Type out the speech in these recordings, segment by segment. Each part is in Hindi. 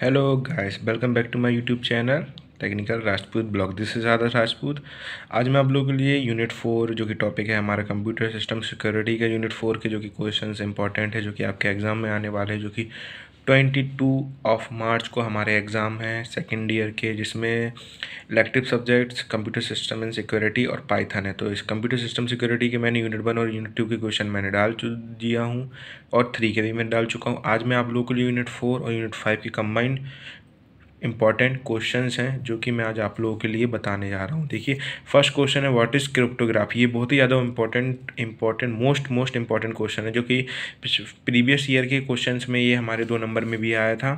hello guys welcome back to my YouTube channel technical Rajput blog this is Adarsh Rajput आज मैं आप लोगों के लिए यूनिट फोर जो कि टॉपिक है हमारा कंप्यूटर सिस्टम सिक्योरिटी का यूनिट फोर के जो कि क्वेश्चंस इंपॉर्टेंट है जो कि आपके एग्ज़ाम में आने वाले हैं जो कि ट्वेंटी टू ऑफ मार्च को हमारे एग्ज़ाम हैं सेकेंड ईयर के जिसमें elective subjects computer system and security और पाइथन है तो इस कंप्यूटर सिस्टम सिक्योरिटी के मैंने यूनिट वन और यूनिट टू के क्वेश्चन मैंने डाल दिया हूँ और थ्री के भी मैं डाल चुका हूँ आज मैं आप लोगों के लिए यूनिट फोर और यूनिट फाइव की कम्बाइंड इंपॉर्टेंट क्वेश्चंस हैं जो कि मैं आज आप लोगों के लिए बताने जा रहा हूँ देखिए फर्स्ट क्वेश्चन है व्हाट इज़ क्रिप्टोग्राफी ये बहुत ही ज़्यादा important important most most important question है जो कि प्रीवियस ईयर के क्वेश्चंस में ये हमारे दो नंबर में भी आया था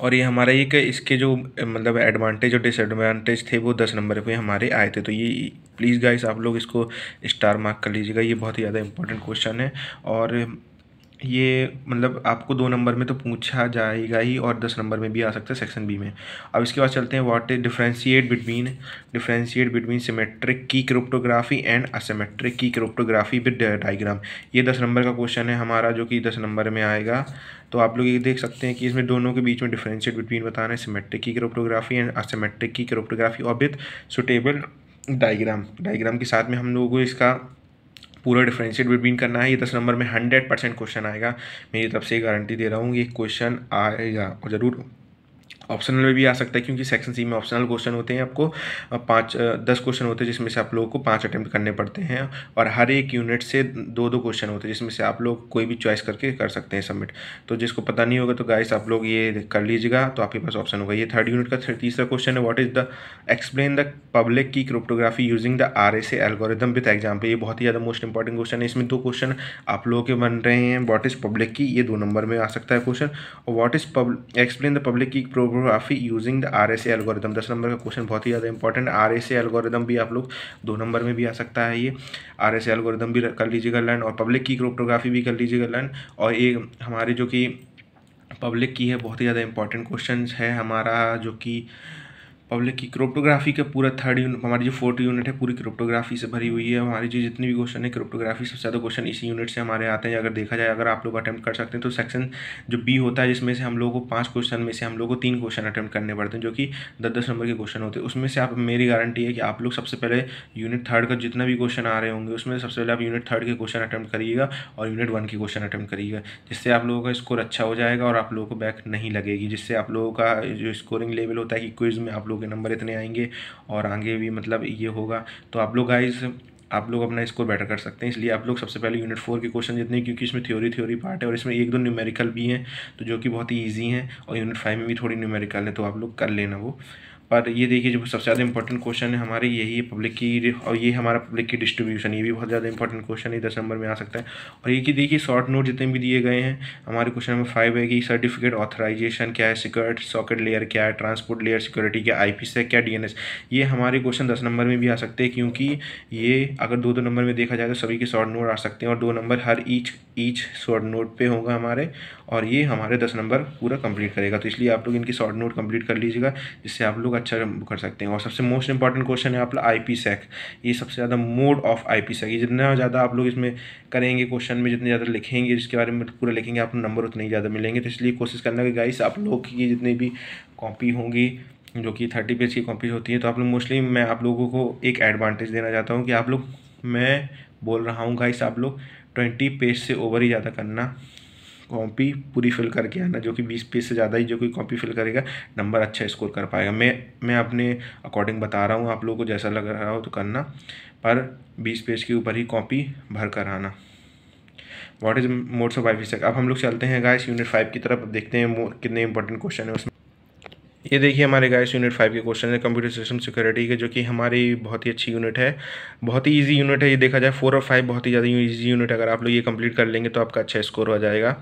और ये हमारा एक इसके जो मतलब एडवांटेज और डिसएडवांटेज थे वो दस नंबर पे हमारे आए थे तो ये प्लीज़ गाइस आप लोग इसको स्टार मार्क कर लीजिएगा ये बहुत ही ज़्यादा इंपॉर्टेंट क्वेश्चन है और ये मतलब आपको दो नंबर में तो पूछा जाएगा ही और दस नंबर में भी आ सकता है सेक्शन बी में अब इसके बाद चलते हैं what is differentiate between differentiate between symmetric key cryptography and asymmetric key cryptography with diagram ये दस नंबर का क्वेश्चन है हमारा जो कि दस नंबर में आएगा तो आप लोग ये देख सकते हैं कि इसमें दोनों के बीच में डिफ्रेंशिएट बिटवीन बताना है symmetric key cryptography and asymmetric key cryptography और विथ सुटेबल डाइग्राम डाइग्राम के साथ में हम लोगों को इसका पूरा डिफ्रेंशिएट बिटवीन करना है ये दस नंबर में हंड्रेड परसेंट क्वेश्चन आएगा मेरी तरफ से गारंटी दे रहा हूँ ये क्वेश्चन आएगा और ज़रूर ऑप्शनल में भी आ सकता है क्योंकि सेक्शन सी में ऑप्शनल क्वेश्चन होते हैं आपको पाँच दस क्वेश्चन होते हैं जिसमें से आप लोगों को पाँच अटैम्प्ट करने पड़ते हैं और हर एक यूनिट से दो दो क्वेश्चन होते हैं जिसमें से आप लोग कोई भी चॉइस करके कर सकते हैं सबमिट तो जिसको पता नहीं होगा तो गाइस आप लोग ये कर लीजिएगा तो आपके पास ऑप्शन होगा ये थर्ड यूनिट का तीसरा क्वेश्चन है what is the explain the public key cryptography using the R S algorithm with example ये बहुत ही ज़्यादा मोस्ट इंपॉर्टेंट क्वेश्चन है इसमें दो क्वेश्चन आप लोगों के बन रहे हैं वॉट इज़ पब्लिक की ये दो नंबर में आ सकता है क्वेश्चन और what is explain the public key photography using the R S algorithm दस नंबर का क्वेश्चन बहुत ही ज़्यादा इंपॉर्टेंट आर एस एलगोरिदम भी आप लोग दो नंबर में भी आ सकता है ये आर एस एलगोरिदम भी कर लीजिएगा लर्न और पब्लिक की क्रिप्टोग्राफी भी कर लीजिएगा लर्न और ये हमारे जो कि पब्लिक की है बहुत ही ज़्यादा इंपॉर्टेंट क्वेश्चन है हमारा जो कि पब्लिक की क्रिप्टोग्राफी का पूरा थर्ड यूनिट हमारी जो फोर्थ यूनिट है पूरी क्रिप्टोग्राफी से भरी हुई है हमारी जो जितनी भी क्वेश्चन है क्रिप्टोग्राफी सबसे ज़्यादा क्वेश्चन इसी यूनिट से हमारे आते हैं अगर देखा जाए अगर आप लोग अटैम्प्ट कर सकते हैं तो सेक्शन जो बी होता है जिसमें से हम लोग को पाँच क्वेश्चन में से हम लोग को तीन क्वेश्चन अटैम्प्ट करने पड़ते हैं जो कि दस दस नंबर के क्वेश्चन होते हैं उसमें से आप मेरी गारंटी है कि आप लोग सबसे पहले यूनिट थर्ड का जितना भी क्वेश्चन आ रहे होंगे उसमें सबसे पहले आप यूनिट थर्ड के क्वेश्चन अटैम्प्ट करिएगा और यूनिट वन के क्वेश्चन अटैम्प्ट करिएगा जिससे आप लोगों का स्कोर अच्छा हो जाएगा और आप लोगों को बैक नहीं लगेगी जिससे आप लोगों का जो स्कोरिंग लेवल होता है कि क्विज में आप लोग के नंबर इतने आएंगे और आगे भी मतलब ये होगा तो आप लोग गाइज आप लोग अपना स्कोर बेटर कर सकते हैं इसलिए आप लोग सबसे पहले यूनिट फोर के क्वेश्चन जितने हैं क्योंकि इसमें थ्योरी थ्योरी पार्ट है और इसमें एक दो न्यूमेरिकल भी हैं तो जो कि बहुत ही ईजी हैं और यूनिट फाइव में भी थोड़ी न्यूमेरिकल है तो आप लोग कर लेना वो पर ये देखिए जो सबसे ज़्यादा इंपॉर्टेंट क्वेश्चन है हमारे यही पब्लिक की और ये हमारा पब्लिक की डिस्ट्रीब्यूशन ये भी बहुत ज़्यादा इंपॉर्टेंट क्वेश्चन है दस नंबर में आ सकता है और ये कि देखिए शॉर्ट नोट जितने भी दिए गए हैं हमारे क्वेश्चन नंबर फाइव है कि सर्टिफिकेट ऑथराइजेशन क्या है सिक्योरिट सॉकेट लेयर क्या है ट्रांसपोर्ट लेयर सिक्योरिटी क्या आई है क्या डी ये हमारे क्वेश्चन दस नंबर में भी आ सकते हैं क्योंकि ये अगर दो दो नंबर में देखा जाए तो सभी के शॉर्ट नोट आ सकते हैं और दो नंबर हर ईच ईच शॉर्ट नोट पर होगा हमारे और ये हमारे दस नंबर पूरा कंप्लीट करेगा तो इसलिए आप लोग इनकी शॉर्ट नोट कंप्लीट कर लीजिएगा जिससे आप लोग अच्छा कर सकते हैं और सबसे मोस्ट इंपॉर्टेंट क्वेश्चन है आप लोग आई पी सेक ये सबसे ज़्यादा mode of I P sec ये जितना ज़्यादा आप लोग इसमें करेंगे क्वेश्चन में जितने ज़्यादा लिखेंगे जिसके बारे में पूरा लिखेंगे आपको नंबर उतने ही ज़्यादा मिलेंगे तो इसलिए कोशिश करना कि गाइस आप लोग की जितनी भी कॉपी होंगी जो कि थर्टी पेज की कॉपीज होती है तो आप लोग मोस्टली मैं आप लोगों को एक एडवांटेज देना चाहता हूँ कि आप लोग मैं बोल रहा हूँ गाइस आप लोग ट्वेंटी पेज से ओवर ही ज़्यादा करना कॉपी पूरी फिल करके आना जो कि बीस पेज से ज़्यादा ही जो कोई कॉपी फिल करेगा नंबर अच्छा स्कोर कर पाएगा मैं मैं अपने अकॉर्डिंग बता रहा हूँ आप लोगों को जैसा लग रहा हो तो करना पर बीस पेज के ऊपर ही कॉपी भर कर आना what is modes of wife अब हम लोग चलते हैं गाइस यूनिट फाइव की तरफ देखते हैं कितने इंपॉर्टेंट क्वेश्चन है उसमें ये देखिए हमारे गाइस यूनिट फाइव के क्वेश्चन है कंप्यूटर सिस्टम सिक्योरिटी के जो कि हमारी बहुत ही अच्छी यूनिट है बहुत ही इजी यूनिट है ये देखा जाए फोर और फाइव बहुत ही ज़्यादा इजी यूनिट अगर आप लोग ये कंप्लीट कर लेंगे तो आपका अच्छा स्कोर हो जाएगा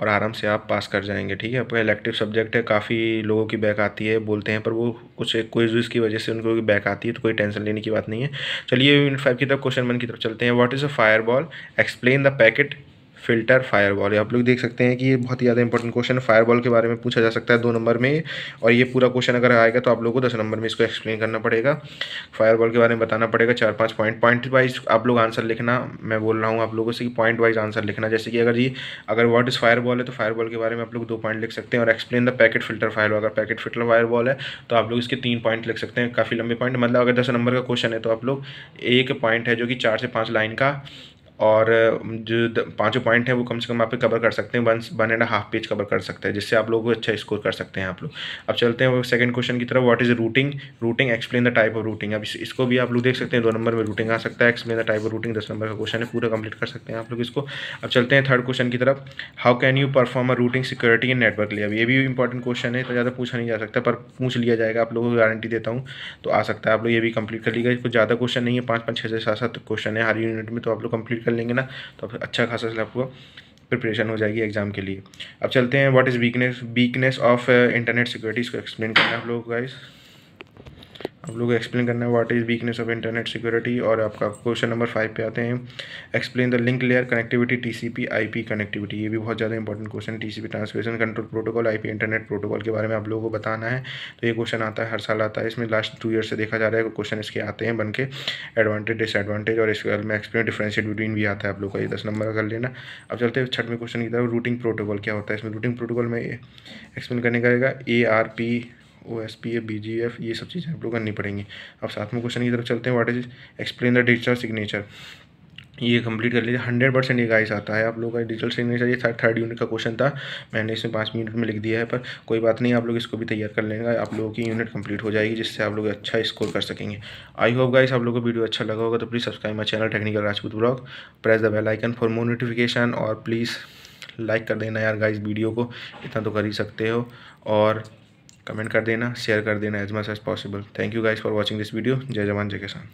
और आराम से आप पास कर जाएंगे ठीक है आपका इलेक्टिव सब्जेक्ट है काफ़ी लोगों की बैक आती है बोलते हैं पर वो कुछ क्विज की वजह से उनको बैक आती है तो कोई टेंशन लेने की बात नहीं है चलिए यूनिट फाइव की तरफ क्वेश्चन वन की तरफ चलते हैं what is a fire ball explain the packet filter fireball ये आप लोग देख सकते हैं कि ये बहुत ही ज़्यादा इंपॉर्टेंट क्वेश्चन है फायरबॉल के बारे में पूछा जा सकता है दो नंबर में और ये पूरा क्वेश्चन अगर आएगा तो आप लोगों को दस नंबर में इसको एक्सप्लेन करना पड़ेगा फायरबॉल के बारे में बताना पड़ेगा चार पाँच पॉइंट पॉइंट वाइज आप लोग आंसर लिखना मैं बोल रहा हूँ आप लोगों से कि पॉइंट वाइज आंसर लिखना जैसे कि अगर ये अगर वॉट इज़ बॉल है तो बॉल के बारे में आप लोग दो पॉइंट लिख सकते हैं और explain the packet filter fire अगर पैकेट फिल्टर बॉल है तो आप लोग इसके तीन पॉइंट लिख सकते हैं काफ़ी लंबे पॉइंट मतलब अगर दस नंबर का क्वेश्चन है तो आप लोग एक पॉइंट है जो कि चार से पाँच लाइन का और जो पाँचों पॉइंट है वो कम से कम आप कवर कर सकते हैं one one and half page cover कर सकते हैं जिससे आप लोग अच्छा स्कोर कर सकते हैं आप लोग अब चलते हैं सेकंड क्वेश्चन की तरफ what is routing routing explain the type of routing अब इसको भी आप लोग देख सकते हैं दो नंबर में रूटिंग आ सकता है explain the type of routing दस नंबर का क्वेश्चन है पूरा कंप्लीट कर सकते हैं आप लोग इसको अब चलते हैं थर्ड क्वेश्चन की तरफ how can you perform a routing security in network लिया ये भी इंपॉर्टेंट क्वेश्चन है तो ज़्यादा पूछा नहीं जा सकता पर पूछ लिया जाएगा आप लोगों को गारंटी देता हूँ तो आ सकता है आप लोग ये भी कंप्लीट कर लीजिएगा कुछ ज़्यादा क्वेश्चन नहीं है पाँच पाँच छः छः सात सात क्वेश्चन है हर यूनिट में तो आप लोग कंप्लीट कर कर लेंगे ना तो फिर अच्छा खासा आपको प्रिपरेशन हो जाएगी एग्जाम के लिए अब चलते हैं what is weakness weakness of internet security इसको एक्सप्लेन करना आप लोगों को गाइस आप लोग एक्सप्लेन करना है what is weakness of internet security और आपका क्वेश्चन नंबर फाइव पे आते हैं explain the link layer connectivity TCP IP connectivity ये भी बहुत ज़्यादा important question TCP transmission control protocol IP internet protocol के बारे में आप लोगों को बताना है तो ये क्वेश्चन आता है हर साल आता है इसमें लास्ट टू ईयर से देखा जा रहा है क्वेश्चन इसके आते हैं बन के एडवांटेज डिसएडवांटेज और इसके में एक्सप्लेन डिफ्रेंशिएट बिटवीन भी आता है आप लोग का ये दस नंबर का कर लेना अब चलते हैं छठवें क्वेश्चन की तरफ रूटिंग प्रोटोकॉल क्या होता है इसमें रूटिंग प्रोटोकॉल में एक्सप्लेन करने का A R P O S P F B G F ये सब चीज़ें आप लोग करनी पड़ेंगी अब सातवें क्वेश्चन की तरफ चलते हैं what is explain the digital signature ये कंप्लीट कर लीजिए हंड्रेड परसेंट ये गाइस आता है आप लोगों का डिजिटल सिग्नेचर ये थर्ड यूनिट का क्वेश्चन था मैंने इसमें पाँच मिनट में लिख दिया है पर कोई बात नहीं आप लोग इसको भी तैयार कर लेंगे आप लोगों की यूनिट कंप्लीट हो जाएगी जिससे आप लोग अच्छा स्कोर कर सकेंगे आई होप गाइस आप लोगों को वीडियो अच्छा लगा होगा तो please subscribe my channel technical Rajput blog press the bell icon for more notification और प्लीज़ लाइक कर देना यार गाइस वीडियो को इतना तो कर ही सकते हो और कमेंट कर देना शेयर कर देना as much as possible thank you guys for watching this video जय जवान जय किसान